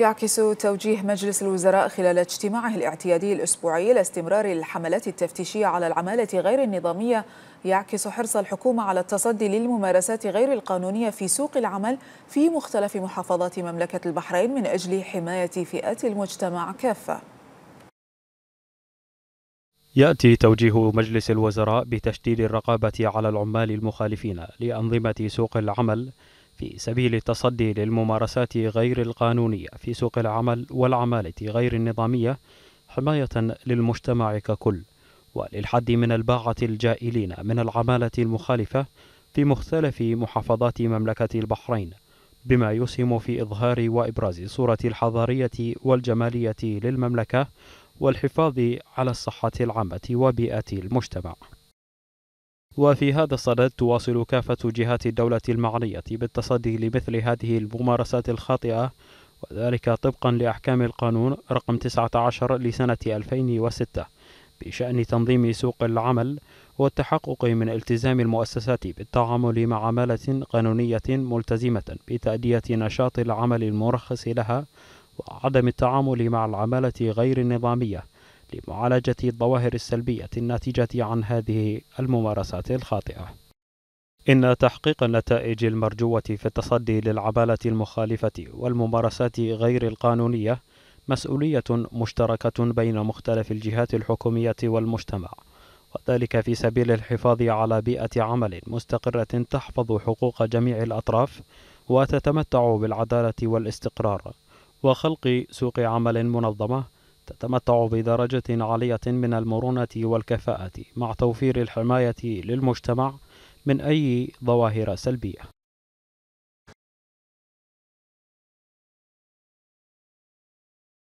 يعكس توجيه مجلس الوزراء خلال اجتماعه الاعتيادي الأسبوعي لاستمرار الحملات التفتيشية على العمالة غير النظامية يعكس حرص الحكومة على التصدي للممارسات غير القانونية في سوق العمل في مختلف محافظات مملكة البحرين من أجل حماية فئات المجتمع كافة يأتي توجيه مجلس الوزراء بتشديد الرقابة على العمال المخالفين لأنظمة سوق العمل في سبيل التصدي للممارسات غير القانونية في سوق العمل والعمالة غير النظامية حماية للمجتمع ككل وللحد من الباعة الجائلين من العمالة المخالفة في مختلف محافظات مملكة البحرين بما يسهم في إظهار وإبراز صورة الحضارية والجمالية للمملكة والحفاظ على الصحة العامة وبيئة المجتمع وفي هذا الصدد تواصل كافة جهات الدولة المعنية بالتصدي لمثل هذه الممارسات الخاطئة وذلك طبقا لأحكام القانون رقم 19 لسنة 2006 بشأن تنظيم سوق العمل والتحقق من التزام المؤسسات بالتعامل مع عمالة قانونية ملتزمة بتأدية نشاط العمل المرخص لها وعدم التعامل مع العمالة غير النظامية لمعالجة الظواهر السلبية الناتجة عن هذه الممارسات الخاطئة. إن تحقيق النتائج المرجوة في التصدي للعبالة المخالفة والممارسات غير القانونية مسؤولية مشتركة بين مختلف الجهات الحكومية والمجتمع، وذلك في سبيل الحفاظ على بيئة عمل مستقرة تحفظ حقوق جميع الأطراف وتتمتع بالعدالة والاستقرار، وخلق سوق عمل منظمة تتمتع بدرجة عالية من المرونة والكفاءة مع توفير الحماية للمجتمع من أي ظواهر سلبية